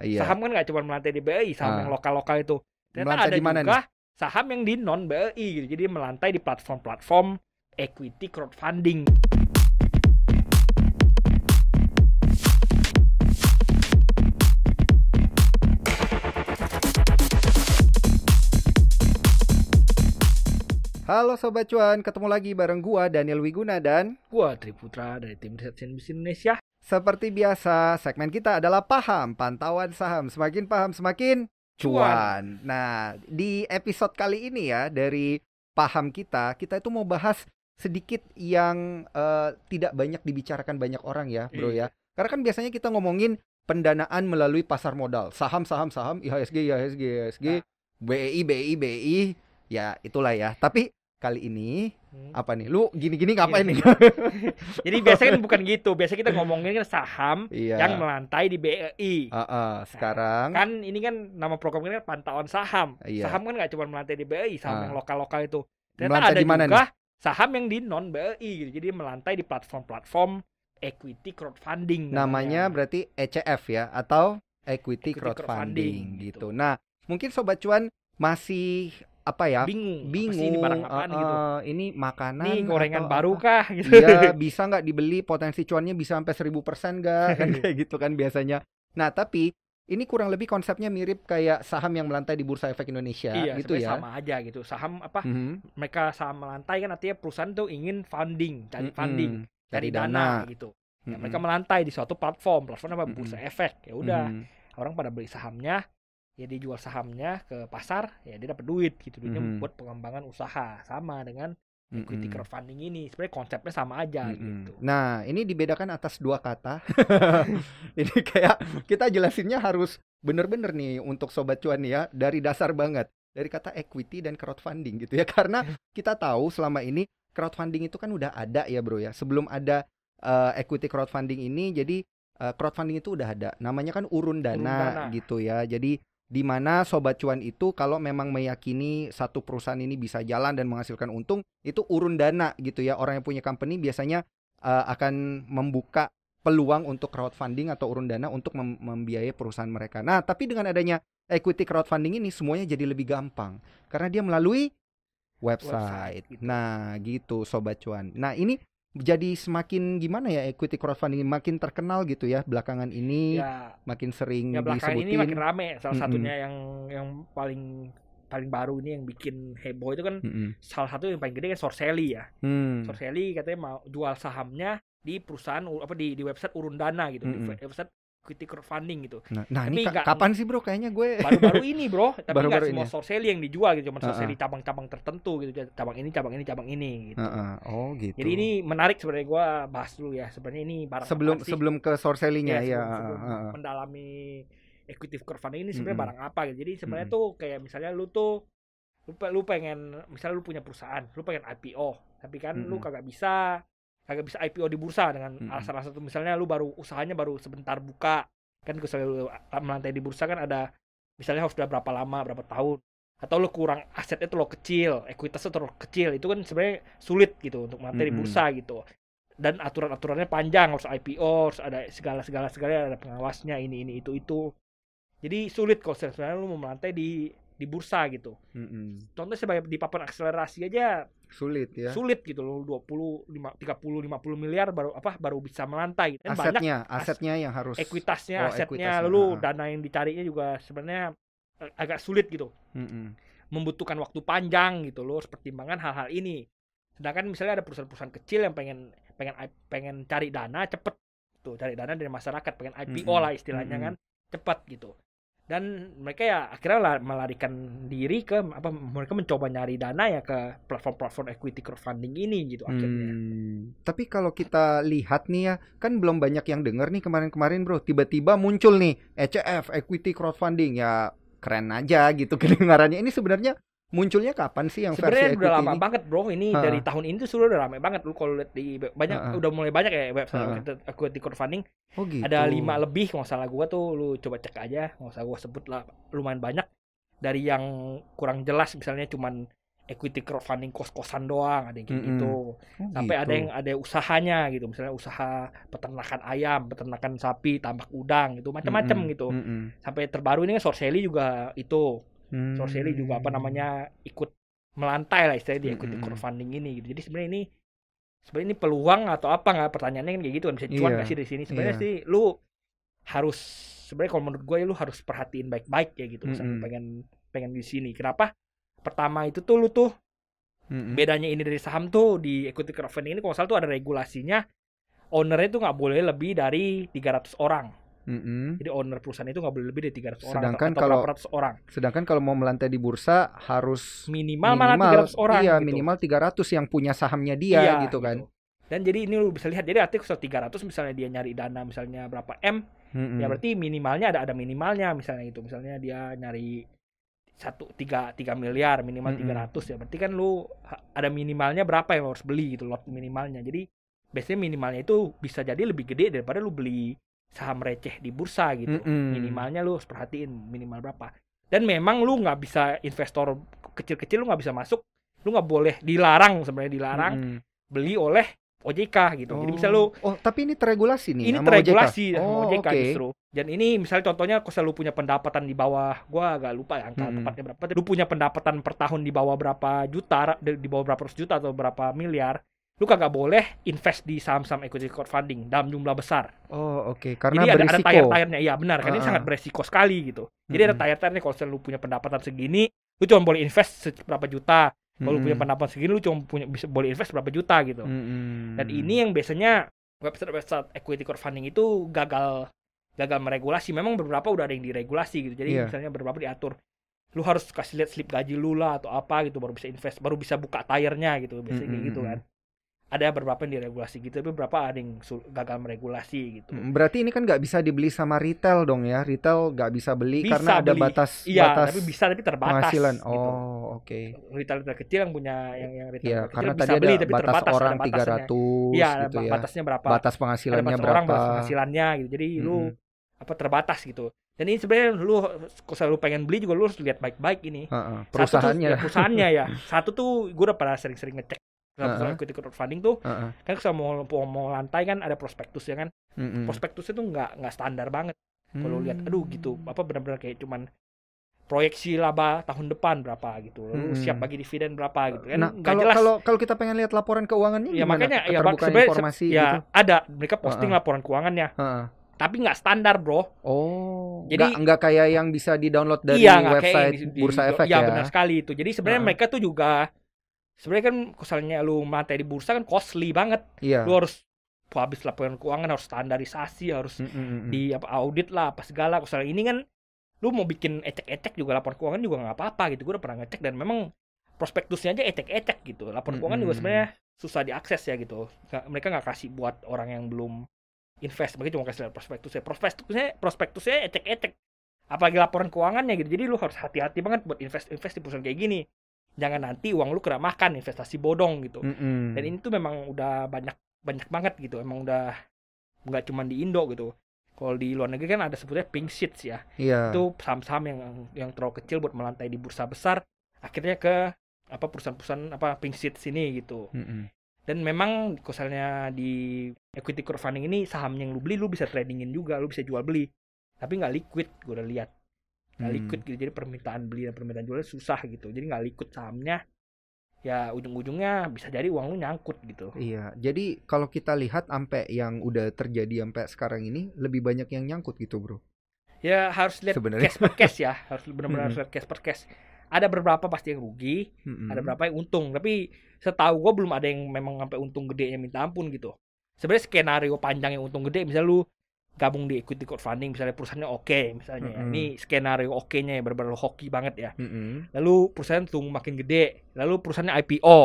Iya. Saham kan nggak cuma melantai di BEI saham ah. yang lokal-lokal itu. Ternyata melantai ada juga nih? saham yang di non BEI gitu. Jadi melantai di platform-platform equity crowdfunding. Halo Sobat Cuan, ketemu lagi bareng gua Daniel Wiguna dan gua Triputra dari tim riset CNBC Indonesia. Seperti biasa, segmen kita adalah paham pantauan saham. Semakin paham semakin cuan. Nah, di episode kali ini ya dari paham kita, kita itu mau bahas sedikit yang uh, tidak banyak dibicarakan banyak orang ya, Bro iya. ya. Karena kan biasanya kita ngomongin pendanaan melalui pasar modal, saham saham saham IHSG IHSG IHSG, nah. BEI BEI BEI ya itulah ya. Tapi kali ini hmm. apa nih? Lu gini-gini ngapain iya. nih? Jadi biasanya kan bukan gitu. Biasanya kita ngomongin kan saham iya. yang melantai di BRI. E uh, uh, nah, sekarang kan ini kan nama programnya kan pantauan saham. Iya. Saham kan nggak cuma melantai di BRI, e saham uh. yang lokal-lokal itu. Ternyata ada juga nih? saham yang di non BRI e gitu. Jadi melantai di platform-platform equity crowdfunding. Namanya, namanya berarti ECF ya atau equity, equity crowdfunding, crowdfunding gitu. gitu. Nah, mungkin sobat cuan masih apa ya bingung bingung ini barang apaan uh, gitu ini makanan ini gorengan baru kah gitu ya bisa nggak dibeli potensi cuannya bisa sampai seribu persen nggak kan kayak gitu kan biasanya nah tapi ini kurang lebih konsepnya mirip kayak saham yang melantai di bursa efek Indonesia iya, gitu ya sama aja gitu saham apa mm-hmm. mereka saham melantai kan artinya perusahaan tuh ingin funding cari mm-hmm. funding cari, dana, dana gitu mm-hmm. ya, mereka mhm. melantai di suatu platform platform apa mhm. bursa mm-hmm. efek ya udah mm-hmm. orang pada beli sahamnya ya dia jual sahamnya ke pasar ya dia dapat duit gitu duitnya mm-hmm. buat pengembangan usaha sama dengan mhm. equity mm-hmm. crowdfunding ini sebenarnya konsepnya sama aja mm-hmm. gitu. Nah ini dibedakan atas dua kata. ini kayak kita jelasinnya harus bener-bener nih untuk sobat cuan ya dari dasar banget dari kata equity dan crowdfunding gitu ya karena kita tahu selama ini crowdfunding itu kan udah ada ya bro ya sebelum ada uh, equity crowdfunding ini jadi uh, eh, crowdfunding itu udah ada namanya kan urun dana, urun dana. gitu ya jadi di mana sobat cuan itu kalau memang meyakini satu perusahaan ini bisa jalan dan menghasilkan untung, itu urun dana gitu ya. Orang yang punya company biasanya uh, akan membuka peluang untuk crowdfunding atau urun dana untuk mem membiayai perusahaan mereka. Nah, tapi dengan adanya equity crowdfunding ini semuanya jadi lebih gampang karena dia melalui website. website gitu. Nah, gitu sobat cuan. Nah, ini jadi semakin gimana ya equity crowdfunding makin terkenal gitu ya belakangan ini ya, makin sering ya, belakangan disebutin. ini makin rame salah mm -hmm. satunya yang yang paling paling baru ini yang bikin heboh itu kan mm -hmm. salah satu yang paling gede kan Sorseli ya mm. Sorseli katanya mau jual sahamnya di perusahaan apa di di website Urundana gitu mm -hmm. di website equity crowdfunding gitu. Nah, nah ini gak, kapan sih bro? Kayaknya gue baru-baru ini bro. Tapi baru -baru gak semua sorseli yang dijual gitu, cuma uh -uh. sorseli cabang-cabang tertentu gitu. Cabang ini, cabang ini, cabang ini. Gitu. Uh -uh. Oh gitu. Jadi ini menarik sebenarnya gue bahas dulu ya. Sebenarnya ini barang sebelum apa sih? sebelum ke sorselinya ya. ya. uh -uh. mendalami equity crowdfunding ini sebenarnya uh barang apa gitu. Jadi sebenarnya uh tuh kayak misalnya lu tuh lu, lu pengen misalnya lu punya perusahaan, lu pengen IPO, tapi kan uh lu kagak bisa kagak bisa IPO di bursa dengan hmm. alasan-alasan itu misalnya lu baru usahanya baru sebentar buka kan gue selalu melantai di bursa kan ada misalnya harus sudah berapa lama berapa tahun atau lu kurang asetnya tuh lo kecil ekuitasnya terlalu kecil itu kan sebenarnya sulit gitu untuk melantai hmm. di bursa gitu dan aturan aturannya panjang harus IPO harus ada segala segala segala ada pengawasnya ini ini itu itu jadi sulit kalau sebenarnya lu mau melantai di di bursa gitu. Mm-hmm. Contoh sebagai di papan akselerasi aja sulit ya. Sulit gitu loh 20 5 30 50 miliar baru apa baru bisa melantai. Dan gitu asetnya, banyak, asetnya as yang harus ekuitasnya, oh, asetnya ekuitasnya. lalu dana yang dicarinya juga sebenarnya eh, agak sulit gitu. Mm-hmm. Membutuhkan waktu panjang gitu loh pertimbangan hal-hal ini. Sedangkan misalnya ada perusahaan-perusahaan kecil yang pengen pengen pengen cari dana cepet tuh cari dana dari masyarakat pengen IPO mm -hmm. lah istilahnya mm -hmm. kan cepat gitu dan mereka ya akhirnya lah melarikan diri ke apa mereka mencoba nyari dana ya ke platform-platform equity crowdfunding ini gitu akhirnya. Hmm. tapi kalau kita lihat nih ya, kan belum banyak yang dengar nih kemarin-kemarin bro, tiba-tiba muncul nih ECF equity crowdfunding ya keren aja gitu kedengarannya. Ini sebenarnya munculnya kapan sih yang Sebenarnya udah lama ini? banget bro ini ha. dari tahun ini tuh sudah udah lama banget lu kalau lihat di banyak ha. udah mulai banyak ya website aku di crowdfunding oh, gitu. ada lima lebih nggak salah gua tuh lu coba cek aja nggak usah gua sebut lah lumayan banyak dari yang kurang jelas misalnya cuman equity crowdfunding kos-kosan doang ada yang kayak mm -hmm. gitu oh, sampai gitu. ada yang ada usahanya gitu misalnya usaha peternakan ayam peternakan sapi tambak udang gitu macam-macam -hmm. gitu -hmm. sampai terbaru ini kan juga itu hmm. Sorcelli juga apa hmm. namanya ikut melantai lah istilahnya dia ikut hmm. hmm crowdfunding hmm. ini gitu jadi sebenarnya ini sebenarnya ini peluang atau apa nggak pertanyaannya kan kayak gitu kan bisa cuan yeah. sih di sini sebenarnya yeah. sih lu harus sebenarnya kalau menurut gue ya lu harus perhatiin baik-baik ya gitu misalnya -hmm. pengen pengen di sini kenapa pertama itu tuh lu tuh -hmm. bedanya ini dari saham tuh di equity crowdfunding ini kalau salah tuh ada regulasinya ownernya tuh nggak boleh lebih dari 300 orang Mm-hmm. Jadi owner perusahaan itu nggak boleh lebih dari 300 orang sedangkan kalau, orang. Sedangkan kalau mau melantai di bursa harus minimal, minimal malah 300 orang. Iya, gitu. minimal 300 yang punya sahamnya dia iya, gitu kan. Gitu. Dan jadi ini lu bisa lihat jadi artinya kalau 300 misalnya dia nyari dana misalnya berapa M, mm-hmm. ya berarti minimalnya ada ada minimalnya misalnya itu. Misalnya dia nyari satu tiga tiga miliar minimal tiga mm-hmm. ratus ya berarti kan lu ada minimalnya berapa yang harus beli gitu lot minimalnya jadi biasanya minimalnya itu bisa jadi lebih gede daripada lu beli saham receh di bursa gitu mm -hmm. minimalnya lu harus perhatiin minimal berapa dan memang lu nggak bisa investor kecil-kecil lu nggak bisa masuk lu nggak boleh dilarang sebenarnya dilarang mm -hmm. beli oleh OJK gitu. Oh. Jadi misal lu Oh, oh tapi ini teregulasi nih Ini teregulasi OJK, sama OJK oh, justru. Dan ini misalnya contohnya kalau lu punya pendapatan di bawah gua agak lupa ya angka hmm. tepatnya berapa. Lu punya pendapatan per tahun di bawah berapa juta, di bawah berapa ratus juta atau berapa miliar, lu kagak boleh invest di saham-saham equity crowdfunding dalam jumlah besar. Oh, oke. Okay. Karena Jadi ada, berisiko. ada tayar-tayarnya. Iya, benar. kan uh -huh. ini ah, sangat ah. beresiko sekali gitu. Jadi -huh. ada hmm. tayar-tayarnya kalau lu punya pendapatan segini, lu cuma boleh invest berapa juta. Kalau uh -huh. punya hmm. pendapatan segini, lu cuma punya bisa boleh invest berapa juta gitu. -huh. Hmm, Dan ini yang biasanya website-website equity crowdfunding itu gagal gagal meregulasi. Memang beberapa udah ada yang diregulasi gitu. Jadi yeah. misalnya beberapa diatur lu harus kasih lihat slip gaji lu lah atau apa gitu baru bisa invest baru bisa buka tayernya gitu biasanya mm -hmm. kayak gitu kan ada beberapa yang diregulasi gitu tapi beberapa ada yang gagal meregulasi gitu mm, berarti ini kan nggak bisa dibeli sama retail dong ya retail nggak bisa beli bisa karena beli. ada batas iya, batas tapi bisa tapi terbatas penghasilan gitu. oh oke okay. retail retail kecil yang punya yang yang retail ya, kecil karena bisa tadi beli ada tapi batas terbatas orang tiga ratus iya gitu ya. batasnya berapa batas penghasilannya batas berapa batas penghasilannya gitu jadi -hmm. lu apa terbatas gitu dan ini sebenarnya lu kalau selalu pengen beli juga lu harus lihat baik-baik ini uh -uh, perusahaannya satu tuh, ya, perusahaannya ya satu tuh gue udah pada sering-sering ngecek dalam uh -huh. ikut ikut crowdfunding tuh uh -huh. kan kalau mau, mau mau lantai kan ada prospektus ya kan mm -hmm. prospektusnya tuh nggak nggak standar banget kalau mm. lihat hmm. aduh gitu apa benar-benar kayak cuman proyeksi laba tahun depan berapa gitu lalu hmm. siap bagi dividen berapa gitu kan nah, kalau jelas. kalau kalau kita pengen lihat laporan keuangannya ya gimana? makanya ya bak, informasi ya gitu. ada mereka posting uh huh laporan keuangannya uh huh tapi nggak standar bro oh jadi nggak, kayak yang bisa di download dari iya, website kayak di, di, bursa efek iya, ya, Iya benar sekali itu jadi sebenarnya -uh. mereka tuh juga sebenarnya kan misalnya lu materi di bursa kan costly banget yeah. lu harus habis laporan keuangan harus standarisasi harus mm -hmm. di apa audit lah apa segala misalnya ini kan lu mau bikin ecek-ecek juga laporan keuangan juga nggak apa-apa gitu gue udah pernah ngecek dan memang prospektusnya aja ecek-ecek gitu laporan mm -hmm. keuangan juga mm, sebenarnya susah diakses ya gitu mereka nggak kasih buat orang yang belum invest mereka cuma kasih prospektusnya prospektusnya prospektusnya ecek-ecek apalagi laporan keuangannya gitu jadi lu harus hati-hati banget buat invest invest di perusahaan kayak gini jangan nanti uang lu kena makan investasi bodong gitu mm -hmm. dan ini tuh memang udah banyak banyak banget gitu emang udah nggak cuma di Indo gitu kalau di luar negeri kan ada sebutnya pink sheets ya yeah. itu saham-saham yang yang terlalu kecil buat melantai di bursa besar akhirnya ke apa perusahaan-perusahaan apa pink sheets ini gitu mm -hmm. dan memang misalnya di equity crowdfunding ini saham yang lu beli lu bisa tradingin juga lu bisa jual beli tapi nggak liquid gue udah lihat nggak hmm. gitu jadi permintaan beli dan permintaan jualnya susah gitu jadi nggak liquid sahamnya ya ujung-ujungnya bisa jadi uang lu nyangkut gitu. Iya, jadi kalau kita lihat ampe yang udah terjadi ampe sekarang ini lebih banyak yang nyangkut gitu, Bro. Ya harus lihat Sebenernya. case per case ya, harus benar-benar hmm. lihat case per case. Ada beberapa pasti yang rugi, hmm. ada beberapa yang untung, tapi setahu gue belum ada yang memang sampai untung gede yang minta ampun gitu. Sebenarnya skenario panjang yang untung gede misalnya lu gabung di equity crowdfunding misalnya perusahaannya oke okay, misalnya mm -hmm. ini skenario oke nya ya benar hoki banget ya mm -hmm. lalu perusahaan tumbuh makin gede lalu perusahaannya IPO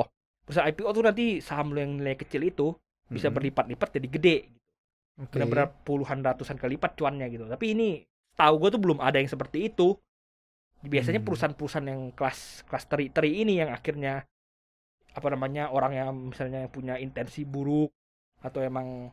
perusahaan IPO tuh nanti saham lo yang nilai kecil itu bisa mm -hmm. berlipat-lipat jadi gede gitu. okay. benar-benar puluhan ratusan kali lipat cuannya gitu tapi ini tahu gue tuh belum ada yang seperti itu biasanya hmm. perusahaan-perusahaan yang kelas kelas teri-teri ini yang akhirnya apa namanya orang yang misalnya punya intensi buruk atau emang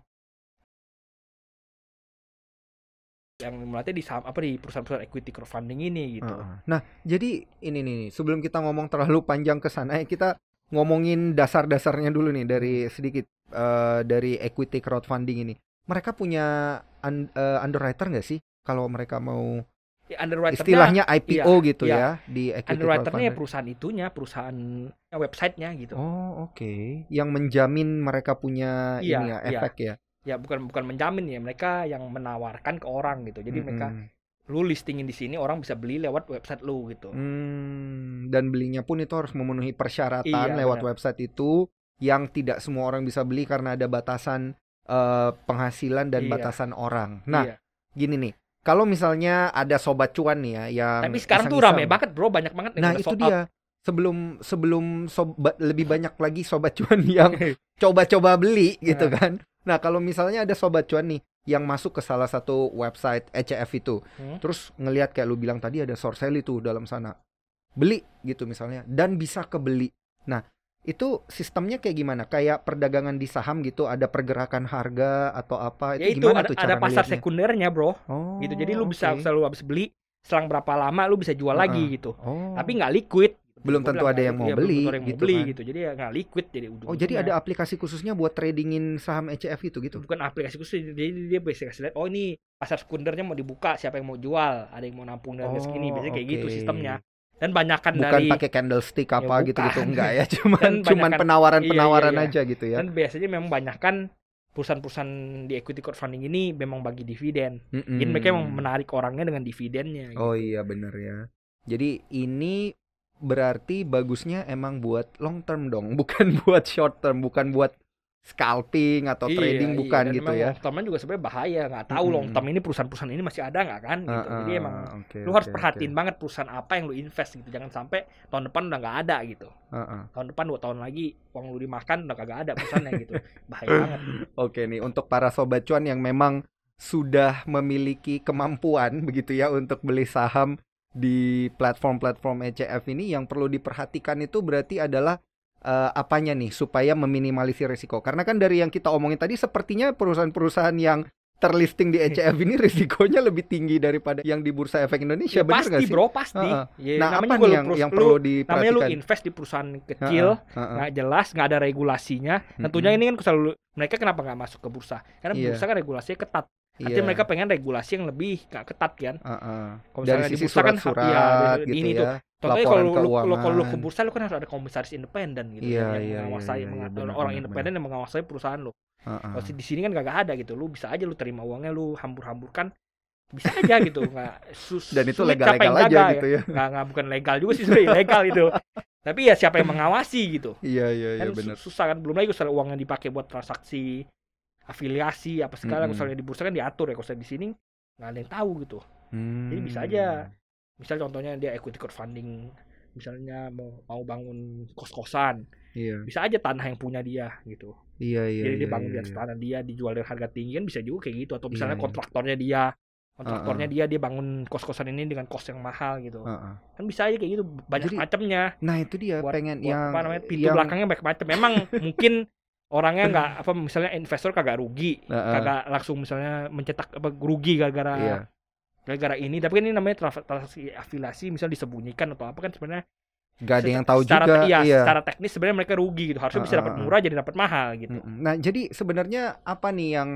yang melatih di saham apa di perusahaan-perusahaan equity crowdfunding ini gitu. Nah, jadi ini nih, sebelum kita ngomong terlalu panjang ke sana, eh, kita ngomongin dasar-dasarnya dulu nih dari sedikit uh, dari equity crowdfunding ini. Mereka punya un, uh, eh, underwriter nggak sih kalau mereka mau ya, istilahnya IPO iya, gitu iya. ya di equity underwriternya ya perusahaan itunya perusahaan website nya gitu oh oke okay. yang menjamin mereka punya iya, ini ya iya. efek iya. ya ya bukan bukan menjamin ya mereka yang menawarkan ke orang gitu jadi mm -hmm. mereka lu listingin di sini orang bisa beli lewat website lu gitu mm, dan belinya pun itu harus memenuhi persyaratan iya, lewat bener. website itu yang tidak semua orang bisa beli karena ada batasan uh, penghasilan dan iya. batasan orang nah iya. gini nih kalau misalnya ada sobat cuan nih ya yang tapi sekarang tuh rame banget bro banyak banget nah itu dia up. sebelum sebelum sobat lebih banyak lagi sobat cuan yang coba-coba beli gitu nah. kan Nah, kalau misalnya ada sobat cuan nih yang masuk ke salah satu website ECF itu, hmm? terus ngelihat kayak lu bilang tadi ada short Sorseli itu dalam sana. Beli gitu misalnya dan bisa kebeli. Nah, itu sistemnya kayak gimana? Kayak perdagangan di saham gitu, ada pergerakan harga atau apa? Itu ya itu gimana ada, tuh cara ada pasar ngeliatnya? sekundernya, Bro. Oh, gitu. Jadi lu okay. Oh, bisa selalu habis beli selang berapa lama lu bisa jual -uh. lagi gitu. Oh. Tapi nggak liquid belum kan, iya, tentu ada yang mau beli yang gitu beli, kan. gitu jadi ya nggak liquid jadi ujung oh jadi ada aplikasi khususnya buat tradingin saham ECF itu gitu bukan aplikasi khusus jadi dia biasanya kasih lihat oh ini pasar sekundernya mau dibuka siapa yang mau jual ada yang mau nampung dari oh, segini biasanya okay. kayak gitu oh, sistemnya dan banyakkan bukan dari bukan pakai candlestick ya, apa ya, gitu gitu enggak ya cuman cuman penawaran penawaran iya, iya, iya. aja gitu ya dan biasanya memang banyakkan perusahaan-perusahaan di equity crowdfunding ini memang bagi dividen mm -mm. jadi mereka memang menarik orangnya dengan dividennya oh, gitu. oh iya benar ya jadi ini berarti bagusnya emang buat long term dong, bukan buat short term, bukan buat scalping atau iya, trading iya, bukan gitu ya. Long term juga sebenarnya bahaya, nggak tahu hmm. long term ini perusahaan-perusahaan ini masih ada nggak kan gitu. Uh, uh, Jadi emang okay, lu harus perhatiin okay. banget perusahaan apa yang lu invest gitu. Jangan sampai tahun depan udah nggak ada gitu. Uh, uh. Tahun depan dua tahun lagi uang lu dimakan udah kagak ada perusahaannya gitu. Bahaya banget. Oke okay, nih untuk para sobat cuan yang memang sudah memiliki kemampuan begitu ya untuk beli saham di platform-platform ECF ini yang perlu diperhatikan itu berarti adalah uh, apanya nih supaya meminimalisir risiko. Karena kan dari yang kita omongin tadi sepertinya perusahaan-perusahaan yang terlisting di iya. ECF ini risikonya lebih tinggi daripada yang di Bursa Efek Indonesia. Ya, Benar pasti sih? bro, pasti. Uh, uh. Ya, nah namanya apa nih yang, yang perlu diperhatikan? Namanya lu invest di perusahaan kecil, uh, uh, uh, uh. nggak jelas, nggak ada regulasinya. Tentunya uh, uh. ini kan selalu mereka kenapa nggak masuk ke bursa? Karena yeah. bursa kan regulasinya ketat. Nanti yeah. mereka pengen regulasi yang lebih gak ketat kan. Uh -uh. Kalau misalnya di bursa kan surat, ya, gitu ini ya. tuh. Contohnya kalau lu, lu kalau lu ke bursa lu kan harus ada komisaris independen gitu yeah, kan, yang yeah, mengawasi yeah, yeah, yeah, orang independen yang mengawasi perusahaan lu. Uh -uh. Kalau di sini kan gak ada gitu. Lu bisa aja lu terima uangnya lu hambur-hamburkan bisa aja gitu nggak sus dan itu legal legal aja gitu ya. ya nggak, nggak bukan legal juga sih sebenarnya legal itu tapi ya siapa yang mengawasi gitu iya iya iya kan benar susah kan belum lagi soal uang yang dipakai buat transaksi afiliasi apa segala mm-hmm. misalnya di bursa kan diatur ya kalau di sini nggak ada yang tahu gitu mm-hmm. jadi bisa aja misal contohnya dia equity crowdfunding misalnya mau mau bangun kos kosan yeah. bisa aja tanah yang punya dia gitu iya iya jadi dia iya, bangun yeah. di atas iya. tanah dia dijual dengan harga tinggi kan bisa juga kayak gitu atau misalnya yeah, yeah. kontraktornya dia kontraktornya uh, uh. dia dia bangun kos-kosan ini dengan kos yang mahal gitu. Uh, uh. Kan bisa aja kayak gitu banyak Jadi, macamnya. Nah, itu dia buat, pengen buat yang apa namanya pintu yang... belakangnya banyak macam. Memang mungkin orangnya nggak apa misalnya investor kagak rugi uh, uh. kagak langsung misalnya mencetak apa rugi gara-gara gara iya. gara yeah. ini tapi kan ini namanya transaksi afiliasi misalnya disembunyikan atau apa kan sebenarnya nggak ada yang tahu secara, juga iya, iya. secara teknis sebenarnya mereka rugi gitu harusnya uh, bisa dapat murah jadi dapat mahal gitu nah jadi sebenarnya apa nih yang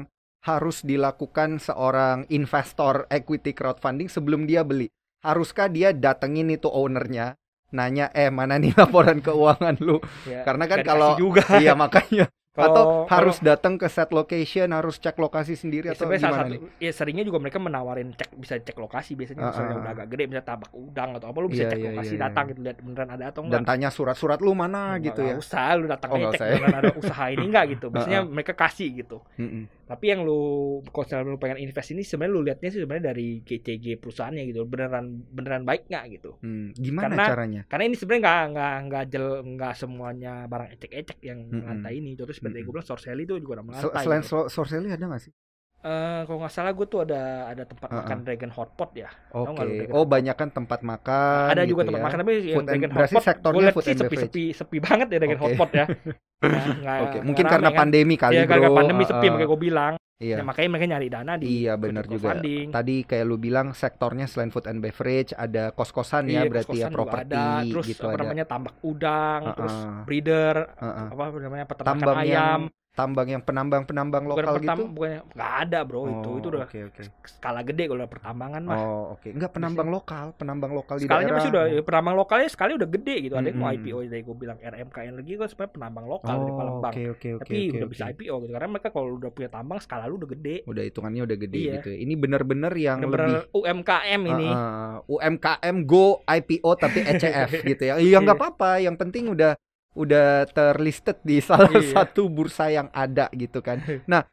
harus dilakukan seorang investor equity crowdfunding sebelum dia beli haruskah dia datengin itu ownernya nanya eh mana nih laporan keuangan lu ya, karena kan kalau juga. iya makanya Kalo, atau harus datang ke set location, harus cek lokasi sendiri ya, atau gimana salah satu, nih? Ya seringnya juga mereka menawarin cek bisa cek lokasi biasanya uh, misalnya uh, udah ah. agak gede bisa tabak udang atau apa lu bisa yeah, cek yeah, lokasi yeah, iya. datang gitu lihat beneran ada atau enggak. Dan tanya surat-surat lu mana enggak, gitu ya. Usah lu datang oh, cek ya? beneran ada usaha ini enggak gitu. Biasanya uh, uh. mereka kasih gitu. uh, uh tapi yang lu kalau lu pengen invest ini sebenarnya lu liatnya sih sebenarnya dari KCG perusahaannya gitu beneran beneran baik nggak gitu hmm, gimana karena, caranya karena ini sebenarnya nggak nggak nggak jel nggak semuanya barang ecek-ecek yang mm -hmm. lantai ini contoh seperti mm -hmm. gue hmm. bilang Sorcelli itu juga udah lantai selain gitu. Sorcelli ada nggak sih Eh, kalau nggak salah gue tuh ada ada tempat uh-uh. makan Dragon Hotpot ya. Oke. Okay. Oh banyak kan tempat makan. Nah, ada gitu juga ya. tempat makan tapi food yang Dragon Hotpot. Sektornya gue food sih sepi-sepi sepi banget ya Dragon okay. Hotpot ya. Nah, Oke. okay. Mungkin karena rame, kan? pandemi kan. kali ya, bro. Karena pandemi sepi uh-uh. makanya gue bilang. Iya. Ya, makanya mereka nyari dana di. Iya benar juga. Funding. Tadi kayak lu bilang sektornya selain food and beverage ada kos-kosan ya, iya, ya berarti kos-kosan ya properti ada. Terus gitu apa ada. namanya tambak udang, uh-uh. terus breeder, uh-uh. apa namanya peternakan ayam tambang yang penambang-penambang lokal bukan pertam, gitu? Bukan, nggak ada bro oh, itu, itu udah okay, okay. skala gede kalau pertambangan mah. Oh oke, okay. nggak penambang Bisa. lokal, penambang lokal Skalanya di daerah. masih udah, ya, penambang lokalnya sekali udah gede gitu. Ada yang mm -hmm. mau IPO dari gue bilang RMKN lagi kan sebenarnya penambang lokal oh, di Palembang. Okay, okay, okay, Tapi okay, udah okay. bisa IPO gitu karena mereka kalau udah punya tambang skala lu udah gede. Udah hitungannya udah gede iya. gitu. Ya. Ini benar benar yang bener -bener lebih UMKM ini. Uh, uh, UMKM go IPO tapi ECF gitu ya. Iya nggak apa-apa, yang penting udah udah terlisted di salah iya. satu bursa yang ada gitu kan. Nah,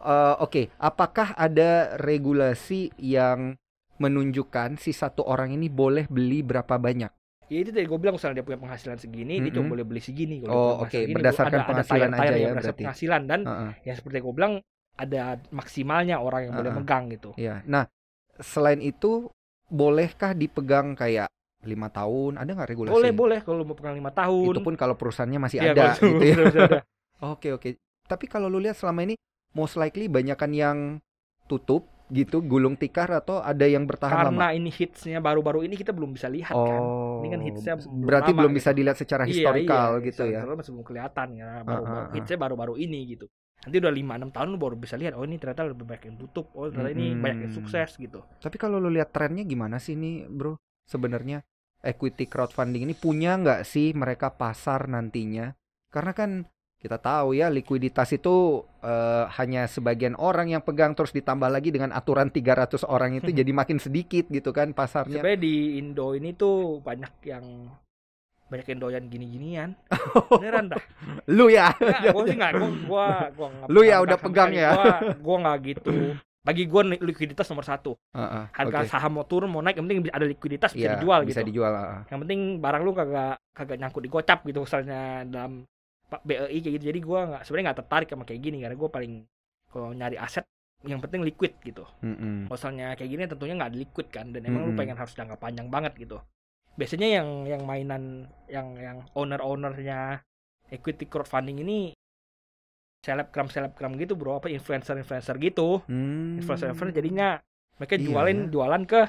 uh, oke, okay. apakah ada regulasi yang menunjukkan si satu orang ini boleh beli berapa banyak? Ya itu tadi gue bilang misalnya dia punya penghasilan segini, mm -hmm. dia cuma boleh beli segini. Kalau oh oke, okay. berdasarkan ada, penghasilan ada aja ya berarti. Penghasilan dan uh -uh. ya seperti gue bilang ada maksimalnya orang yang uh -uh. boleh megang gitu. Ya, nah selain itu bolehkah dipegang kayak lima tahun ada nggak regulasi? Boleh boleh kalau mau pegang lima tahun. Itu pun kalau perusahaannya masih ya, ada gitu ya. Oke oke. Tapi kalau lu lihat selama ini most likely banyakan yang tutup gitu gulung tikar atau ada yang bertahan karena lama? Karena ini hitsnya baru-baru ini kita belum bisa lihat oh, kan. Ini kan oh, hitsnya belum berarti lama, belum bisa gitu. dilihat secara iya, historikal iya, gitu ya. masih belum kelihatan ya. Baru, uh, uh, uh. hitsnya baru-baru ini gitu. Nanti udah lima enam tahun lu baru bisa lihat oh ini ternyata lebih banyak yang tutup, oh ternyata hmm. ini banyak yang hmm. sukses gitu. Tapi kalau lu lihat trennya gimana sih ini Bro? Sebenarnya equity crowdfunding ini punya nggak sih mereka pasar nantinya? Karena kan kita tahu ya likuiditas itu uh, hanya sebagian orang yang pegang terus ditambah lagi dengan aturan 300 orang itu hmm. jadi makin sedikit gitu kan pasarnya. Sebenarnya di Indo ini tuh banyak yang banyak yang doyan gini-ginian. Beneran dah. Lu ya. Nah, gue sih enggak, gua gua, gua Lu ya udah pegang ya. Gua gua gak gitu bagi gue likuiditas nomor satu uh, uh, harga okay. saham mau turun mau naik yang penting ada likuiditas bisa yeah, dijual bisa gitu. dijual uh. yang penting barang lu kagak kagak nyangkut di gocap gitu misalnya dalam BEI kayak gitu jadi gue nggak sebenarnya nggak tertarik sama kayak gini karena gue paling kalau nyari aset yang penting liquid gitu mm-hmm. misalnya kayak gini tentunya nggak liquid kan dan emang mm-hmm. lu pengen harus jangka panjang banget gitu biasanya yang yang mainan yang yang owner ownernya equity crowdfunding ini selebgram selebgram gitu bro apa influencer influencer gitu hmm. influencer influencer jadinya mereka iya. jualin jualan ke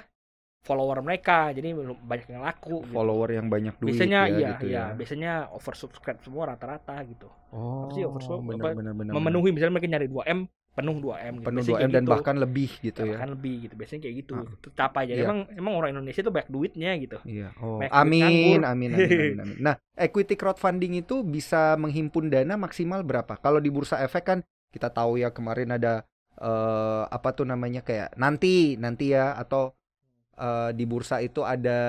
follower mereka jadi banyak yang laku gitu. follower gitu. yang banyak duit biasanya ya, iya gitu iya ya. biasanya oversubscribe semua rata-rata gitu oh apa sih oh, oversubscribe bener, apa, bener, memenuhi bener. misalnya mereka nyari 2 m penuh 2M gitu. Penuh biasanya m dan gitu. bahkan lebih gitu ya. Bahkan lebih gitu. Biasanya kayak gitu. Ah. Tetap aja yeah. emang emang orang Indonesia itu banyak duitnya gitu. Iya. Yeah. Oh. Amin, amin, amin, amin, amin. Nah, equity crowdfunding itu bisa menghimpun dana maksimal berapa? Kalau di Bursa Efek kan kita tahu ya kemarin ada uh, apa tuh namanya kayak nanti nanti ya atau uh, di bursa itu ada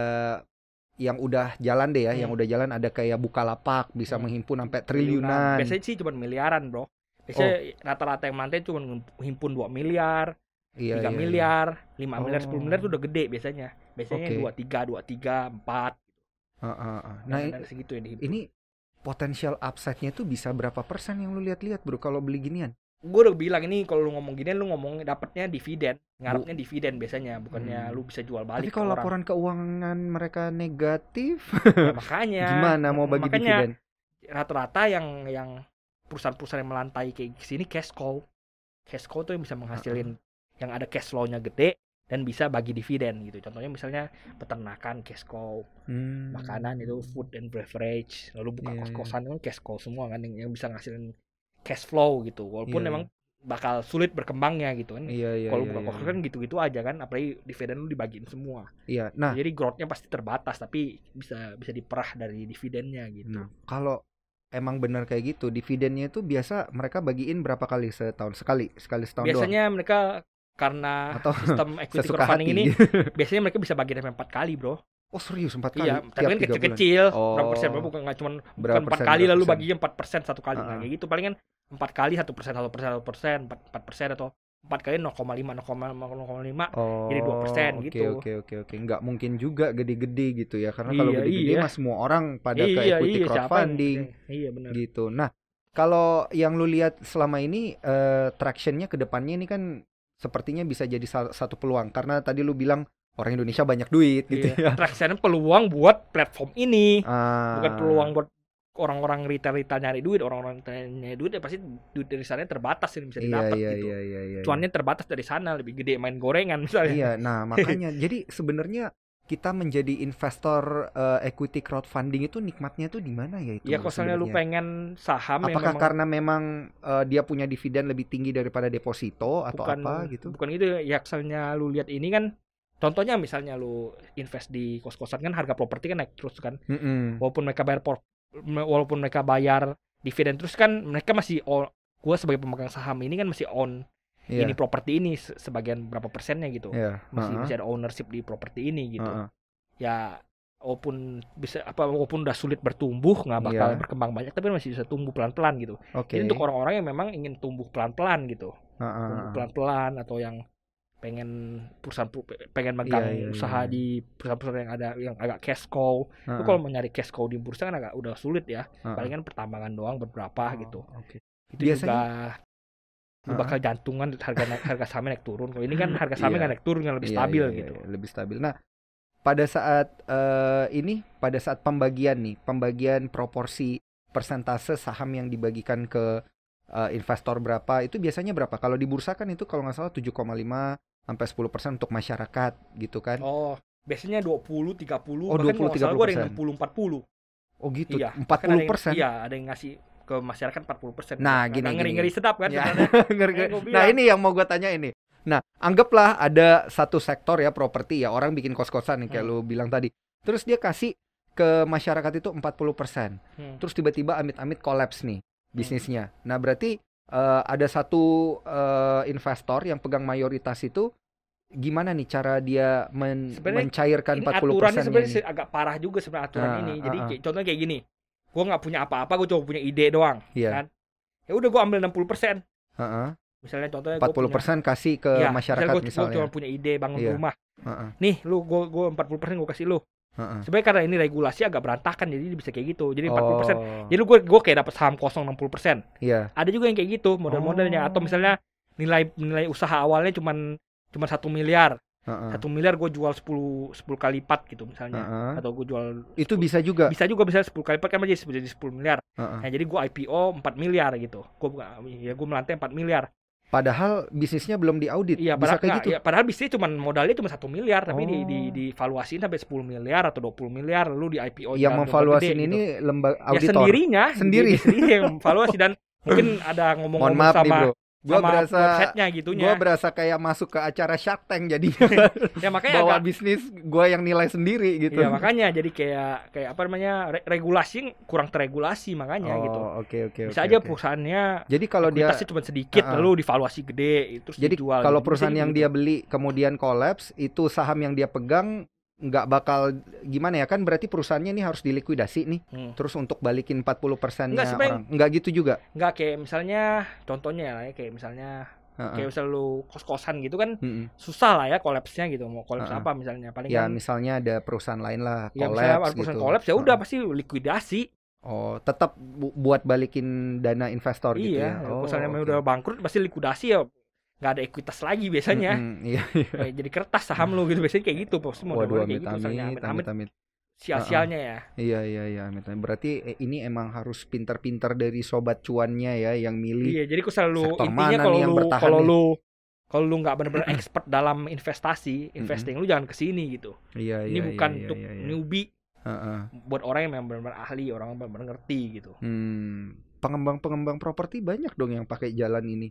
yang udah jalan deh ya, hmm. yang udah jalan ada kayak buka lapak bisa hmm. menghimpun sampai triliunan. Biasanya sih cuma miliaran, Bro. Biasanya oh. rata-rata yang mantai cuma himpun 2 miliar, iya, 3 iya, miliar, iya. 5 oh. miliar, 10 miliar itu udah gede biasanya. Biasanya okay. 2, 3, 2, 3, 4 Uh, uh, uh. Nah, nah segitu yang dihimpun. ini potensial upside-nya itu bisa berapa persen yang lu lihat-lihat bro kalau beli ginian? Gue udah bilang ini kalau lu ngomong ginian lu ngomong dapatnya dividen, ngarepnya dividen biasanya bukannya hmm. lu bisa jual balik. Tapi kalau laporan keuangan mereka negatif, ya, makanya gimana mau bagi makanya, dividen? Rata-rata yang yang perusahaan-perusahaan yang melantai kayak sini cash cow cash cow tuh yang bisa menghasilin yang ada cash flow-nya gede dan bisa bagi dividen gitu contohnya misalnya peternakan cash cow hmm. makanan itu food and beverage lalu buka yeah. kos-kosan kan cash cow semua kan yang, yang bisa ngasilin cash flow gitu walaupun yeah. Iya. bakal sulit berkembangnya gitu kan. Iya, iya, Kalau iya, buka iya. kos kan iya. gitu-gitu aja kan, apalagi dividen lu dibagiin semua. Iya. Nah, jadi growthnya pasti terbatas tapi bisa bisa diperah dari dividennya gitu. Nah, kalau emang benar kayak gitu dividennya itu biasa mereka bagiin berapa kali setahun sekali sekali setahun biasanya doang. mereka karena Atau sistem equity crowdfunding ini biasanya mereka bisa bagi sampai empat kali bro Oh serius empat iya, kali? Iya, tapi kan kecil-kecil, oh. berapa persen persen? Bukan nggak cuma empat kali lalu bagi empat persen satu kali, uh -huh. nah, kayak gitu. Paling kan empat kali satu persen, satu persen, satu persen, empat persen atau empat kali 0,5 0,5 oh, jadi dua persen okay, gitu. Oke okay, oke okay, oke okay. nggak mungkin juga gede-gede gitu ya karena iya, kalau gede-gede iya. mas semua orang pada iya, ke equity iya, crowdfunding. Siapa? Iya benar. Gitu. Nah kalau yang lu lihat selama ini uh, tractionnya kedepannya ini kan sepertinya bisa jadi satu peluang karena tadi lu bilang orang Indonesia banyak duit gitu iya. ya. Tractionnya peluang buat platform ini, ah. bukan peluang buat orang-orang retail-retail nyari duit, orang-orang nyari duit ya pasti duit dari sana terbatas yang bisa iya, didapat iya, gitu. Iya, iya, iya, iya. Cuannya terbatas dari sana, lebih gede main gorengan misalnya. Iya, nah makanya jadi sebenarnya kita menjadi investor uh, equity crowdfunding itu nikmatnya tuh di mana ya itu? Ya misalnya lu pengen saham apakah memang, karena memang uh, dia punya dividen lebih tinggi daripada deposito atau bukan, apa gitu? Bukan itu ya misalnya lu lihat ini kan contohnya misalnya lu invest di kos-kosan kan harga properti kan naik terus kan. Mm -hmm. Walaupun mereka bayar walaupun mereka bayar dividen terus kan mereka masih gue sebagai pemegang saham ini kan masih on yeah. ini properti ini sebagian berapa persennya gitu yeah. masih uh -huh. masih ada ownership di properti ini gitu uh -huh. ya walaupun bisa apa walaupun udah sulit bertumbuh nggak iya. bakal yeah. berkembang banyak tapi masih bisa tumbuh pelan pelan gitu okay. jadi untuk orang-orang yang memang ingin tumbuh pelan pelan gitu uh -huh. tumbuh pelan pelan atau yang pengen perusahaan pengen megang yeah, yeah, yeah. usaha iya. di perusahaan-perusahaan yang ada yang agak cash cow. Uh-huh. Itu kalau nyari cash cow di bursa kan agak udah sulit ya. Uh-huh. Palingan pertambangan doang beberapa oh, gitu. Okay. Itu Biasanya... juga bakal jantungan harga naik, harga sahamnya naik turun. Kalau ini kan harga sahamnya yeah. naik turun yang lebih yeah, stabil yeah, iya, gitu. Yeah, lebih stabil. Nah, pada saat uh, ini pada saat pembagian nih, pembagian proporsi persentase saham yang dibagikan ke uh, investor berapa itu biasanya berapa? Kalau di bursa kan itu kalau nggak salah 7,5 sampai 10% untuk masyarakat gitu kan. Oh, biasanya 20, 30, oh, bahkan 20, 30 gue ada yang 60, 40. Oh gitu, iya, 40 kan ada yang, persen? Iya, ada yang ngasih ke masyarakat 40 persen. Nah, gini, nah, gini. Ngeri-ngeri sedap kan? Ya. ngeri -ngeri. Nah, ini yang mau gue tanya ini. Nah, anggaplah ada satu sektor ya, properti ya, orang bikin kos-kosan nih kayak hmm. lu bilang tadi. Terus dia kasih ke masyarakat itu 40 persen. Hmm. Terus tiba-tiba amit-amit kolaps nih hmm. bisnisnya. Hmm. Nah, berarti uh, ada satu uh, investor yang pegang mayoritas itu gimana nih cara dia men sebenernya mencairkan 40 persen ini sebenarnya agak parah juga sebenarnya aturan ah, ini jadi ah, ah. Kayak, contohnya kayak gini gue nggak punya apa-apa gue cuma punya ide doang Iya. kan ya udah gue ambil enam puluh persen uh misalnya contohnya empat puluh persen kasih ke ya, masyarakat misalnya gue misalnya. cuma punya ide bangun yeah. rumah uh -uh. nih lu gue gue puluh persen gue kasih lu Uh-uh. Sebenarnya karena ini regulasi agak berantakan jadi bisa kayak gitu. Jadi oh. 40%. Jadi gue gue kayak dapat saham kosong 60%. Iya. Yeah. Ada juga yang kayak gitu model-modelnya oh. atau misalnya nilai nilai usaha awalnya cuma cuma satu miliar. Satu uh-uh. miliar gue jual 10 sepuluh kali lipat gitu misalnya uh-uh. atau gue jual 10, itu bisa juga bisa juga bisa sepuluh kali lipat kan jadi jadi 10 miliar uh-uh. nah jadi gue IPO 4 miliar gitu gue ya gue melantai empat miliar Padahal bisnisnya belum diaudit. Iya, bisa kayak gitu. Ya, padahal bisnisnya cuma modalnya cuma satu miliar, tapi oh. di, di, oh. di valuasiin sampai 10 miliar atau dua puluh miliar, lalu di IPO. Yang memvaluasi ini gitu. lembaga ya, auditor. Ya sendirinya, sendiri. sendiri yang valuasi dan mungkin ada ngomong-ngomong sama nih, gua sama berasa gue gitunya. Gua berasa kayak masuk ke acara Shark Tank jadinya. ya makanya bawa agak, bisnis gua yang nilai sendiri gitu. Ya makanya jadi kayak kayak apa namanya re regulasi kurang terregulasi makanya oh, gitu. oke okay, oke okay, Bisa okay, aja okay. perusahaannya Jadi kalau dia cuma sedikit uh -uh. lalu divaluasi gede terus jadi gitu. Jadi kalau perusahaan yang gitu. dia beli kemudian kolaps itu saham yang dia pegang nggak bakal gimana ya kan berarti perusahaannya ini harus dilikuidasi nih hmm. terus untuk balikin 40 persennya nggak, orang nggak gitu juga nggak kayak misalnya contohnya ya kayak misalnya uh-uh. kayak misal lu kos-kosan gitu kan uh-uh. susah lah ya kolapsnya gitu mau kolaps uh-uh. apa misalnya paling ya kan, misalnya ada perusahaan lain lah kolaps ya, gitu. perusahaan kolaps ya udah uh-uh. pasti likuidasi Oh, tetap bu buat balikin dana investor gitu iya, gitu ya. Iya, oh, misalnya okay. udah bangkrut pasti likuidasi ya nggak ada ekuitas lagi biasanya. Mm -hmm, iya, iya. Kayak jadi kertas saham lo gitu biasanya kayak gitu pasti mau Waduh, amit, kayak gitu, amit, amit, amit, Sial-sialnya ya. Iya iya iya amit, amit. Berarti eh, ini emang harus pintar-pintar dari sobat cuannya ya yang milih. Iya, jadi aku selalu intinya kalau lu kalau lu kalau lu nggak benar-benar expert dalam investasi, investing mm -hmm. lu jangan ke sini gitu. Iya iya. Ini iya, bukan iya, untuk iya, iya. newbie. Uh -uh. Buat orang yang benar-benar ahli, orang yang benar-benar ngerti gitu. Hmm pengembang-pengembang properti banyak dong yang pakai jalan ini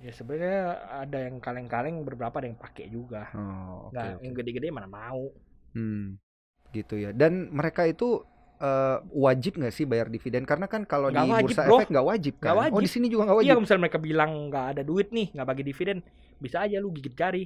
ya sebenarnya ada yang kaleng-kaleng beberapa ada yang pakai juga oh, okay, nggak okay. yang gede-gede mana mau hmm, gitu ya dan mereka itu uh, wajib nggak sih bayar dividen karena kan kalau di wajib, bursa bro. efek nggak wajib kan gak wajib. oh di sini juga nggak iya, wajib iya kalau misalnya mereka bilang nggak ada duit nih nggak bagi dividen bisa aja lu gigit jari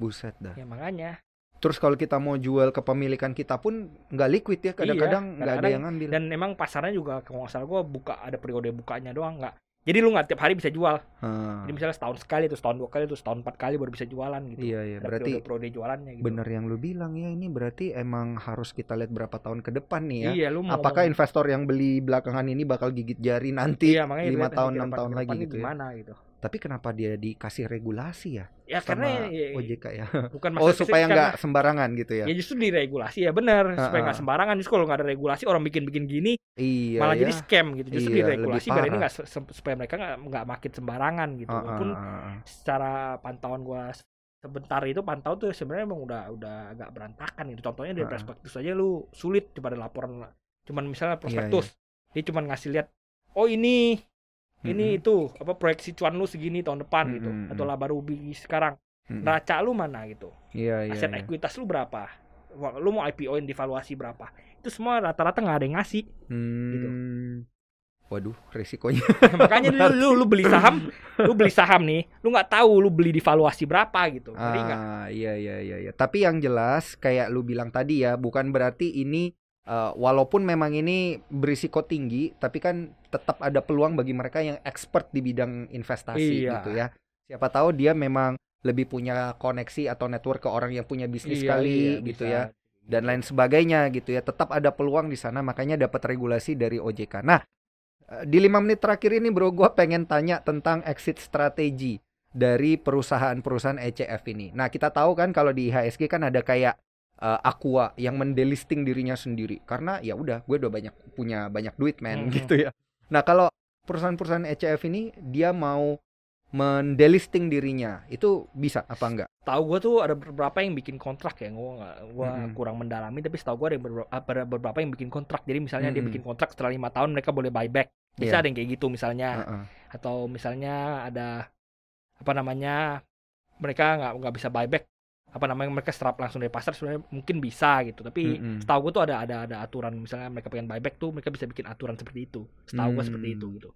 buset dah ya makanya Terus kalau kita mau jual kepemilikan kita pun nggak liquid ya kadang-kadang iya, nggak kadang -kadang, ada yang ngambil. Dan emang pasarnya juga kalau nggak salah gue buka ada periode bukanya doang nggak jadi lu nggak tiap hari bisa jual. Hmm. Jadi misalnya setahun sekali itu, setahun dua kali itu, setahun empat kali baru bisa jualan gitu. Iya iya. berarti periode, periode jualannya. Gitu. Bener yang lu bilang ya ini berarti emang harus kita lihat berapa tahun ke depan nih ya. Iya lu. Mau Apakah ngomong. investor yang beli belakangan ini bakal gigit jari nanti? Iya Lima tahun enam tahun lagi gitu. Ya? Gimana ya. gitu. Tapi kenapa dia dikasih regulasi ya? Ya karena ya, ya OJK ya? Ya, ya. Bukan oh supaya nggak sembarangan gitu ya? Ya justru diregulasi ya benar uh -uh. supaya nggak sembarangan. Justru kalau nggak ada regulasi orang bikin-bikin gini iya, malah ya. jadi scam gitu. Justru iya, diregulasi biar ini nggak supaya mereka nggak makin sembarangan gitu. Uh -uh. Walaupun secara pantauan gua sebentar itu pantau tuh sebenarnya emang udah udah agak berantakan gitu. Contohnya dari uh -uh. prospektus aja lu sulit daripada laporan cuman misalnya iya, iya. prospektus. Yeah, yeah. Dia cuman ngasih lihat oh ini ini itu apa proyeksi cuan lu segini tahun depan hmm. gitu atau laba rugi sekarang hmm. lu mana gitu yeah, yeah, aset yeah. ekuitas lu berapa lu mau IPO-in devaluasi berapa itu semua rata-rata nggak ada yang ngasih gitu. hmm. gitu waduh risikonya makanya lu, lu lu beli saham lu beli saham nih lu nggak tahu lu beli di berapa gitu ah, iya, iya iya iya tapi yang jelas kayak lu bilang tadi ya bukan berarti ini uh, walaupun memang ini berisiko tinggi, tapi kan tetap ada peluang bagi mereka yang expert di bidang investasi iya. gitu ya. Siapa tahu dia memang lebih punya koneksi atau network ke orang yang punya bisnis iya, kali iya, gitu bisa. ya dan lain sebagainya gitu ya. Tetap ada peluang di sana, makanya dapat regulasi dari OJK. Nah, eh, di lima menit terakhir ini bro, gue pengen tanya tentang exit strategi dari perusahaan-perusahaan ECF ini. Nah, kita tahu kan kalau di IHSG kan ada kayak uh, Aqua yang mendelisting dirinya sendiri karena ya udah gue udah banyak punya banyak duit men -hmm. hmm. gitu ya. Nah, kalau perusahaan-perusahaan ECF ini dia mau mendelisting dirinya itu bisa apa enggak? Tahu gue tuh ada beberapa yang bikin kontrak ya, gue nggak, gue mm -hmm. kurang mendalami tapi setahu gue ada beberapa, ada beberapa yang bikin kontrak. Jadi misalnya mm -hmm. dia hmm. bikin kontrak setelah lima tahun mereka boleh buyback. Bisa yeah. ada yang kayak gitu misalnya, uh -uh. atau misalnya ada apa namanya mereka nggak nggak bisa buyback apa namanya mereka serap langsung dari pasar sebenarnya mungkin bisa gitu tapi mm-hmm. setahu gue tuh ada ada ada aturan misalnya mereka pengen buyback tuh mereka bisa bikin aturan seperti itu setahu mm-hmm. gue seperti itu hmm. gitu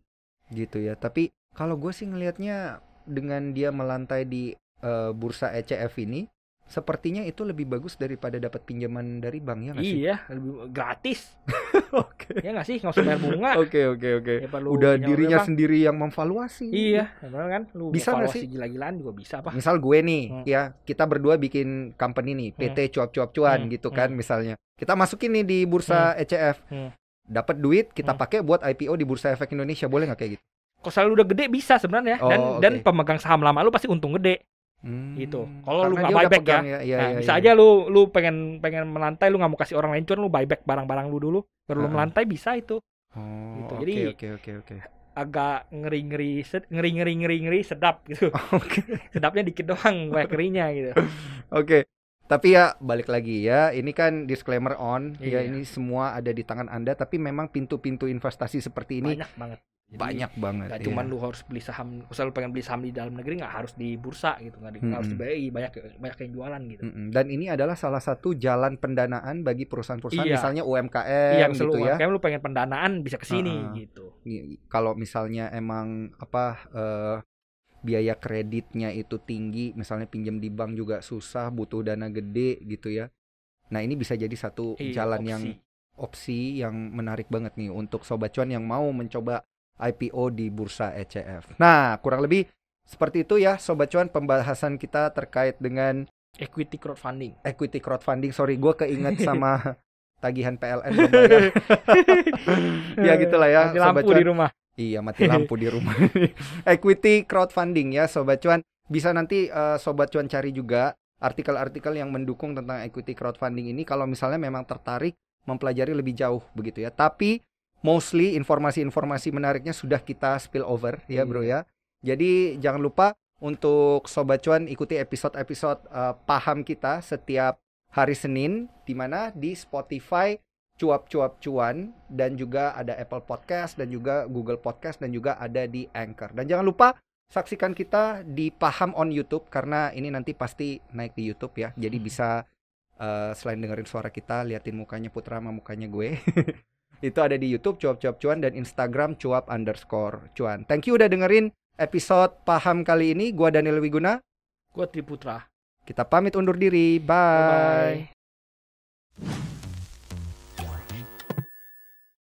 gitu ya tapi kalau gue sih ngelihatnya dengan dia melantai di uh, bursa ECF ini sepertinya itu lebih bagus daripada dapat pinjaman dari bank ya Iya, lebih gratis. oke. okay. Ya nggak sih, nggak usah bayar bunga. Oke oke oke. Ya, udah dirinya bang. sendiri yang memvaluasi. Iya, benar kan? Lu bisa nggak sih? Gila-gilaan juga bisa apa? Misal gue nih, hmm. ya kita berdua bikin company nih, PT hmm. cuap-cuap cuan hmm. gitu hmm. kan hmm. misalnya. Kita masukin nih di bursa hmm. ECF, hmm. dapat duit kita hmm. pakai buat IPO di bursa efek Indonesia boleh nggak kayak gitu? Kalau selalu udah gede bisa sebenarnya dan oh, okay. dan pemegang saham lama lu pasti untung gede. Hmm. Itu. Kalau lu nggak buyback ya, ya, ya, nah, ya, bisa ya. aja lu lu pengen pengen melantai, lu nggak mau kasih orang lain cuan, lu buyback barang-barang lu dulu, baru uh. lu melantai bisa itu. Oh, gitu. Jadi oke okay, oke okay, oke okay. agak ngeri ngeri ngeri ngeri ngeri ngeri sedap gitu. okay. Sedapnya dikit doang, banyak ngerinya gitu. oke. okay. Tapi ya balik lagi ya, ini kan disclaimer on, ya, iya. ya ini semua ada di tangan Anda, tapi memang pintu-pintu investasi seperti ini banyak banget jadi, banyak banget. Gak iya. lu harus beli saham, usah lu pengen beli saham di dalam negeri nggak harus di bursa gitu, nggak hmm harus di BI, banyak banyak yang jualan gitu. hmm Dan ini adalah salah satu jalan pendanaan bagi perusahaan-perusahaan, iya. misalnya UMKM iya, gitu UMKM, ya. UMKM lu pengen pendanaan bisa kesini uh-huh. gitu. Kalau misalnya emang apa uh, biaya kreditnya itu tinggi, misalnya pinjam di bank juga susah, butuh dana gede gitu ya. Nah ini bisa jadi satu iya, jalan opsi. yang opsi yang menarik banget nih untuk sobat cuan yang mau mencoba IPO di bursa ECF. Nah, kurang lebih seperti itu ya sobat cuan pembahasan kita terkait dengan equity crowdfunding. Equity crowdfunding, sorry gue keinget sama tagihan PLN ya gitulah ya mati sobat lampu cuan. di rumah. Iya, mati lampu di rumah. equity crowdfunding ya sobat cuan. Bisa nanti uh, sobat cuan cari juga artikel-artikel yang mendukung tentang equity crowdfunding ini kalau misalnya memang tertarik mempelajari lebih jauh begitu ya. Tapi mostly informasi-informasi menariknya sudah kita spill over hmm. ya bro hmm. ya. Jadi jangan lupa untuk sobat cuan ikuti episode-episode uh, paham kita setiap hari Senin di mana di Spotify cuap-cuap cuan dan juga ada Apple Podcast dan juga Google Podcast dan juga ada di Anchor. Dan jangan lupa saksikan kita di Paham on YouTube karena ini nanti pasti naik di YouTube ya. Jadi hmm. bisa uh, selain dengerin suara kita, liatin mukanya Putra sama mukanya gue. Itu ada di YouTube cuap-cuap cuan dan Instagram cuap underscore cuan. Thank you udah dengerin episode paham kali ini. Gua Daniel Wiguna. Gua Putra. Kita pamit undur diri. Bye. Bye. -bye.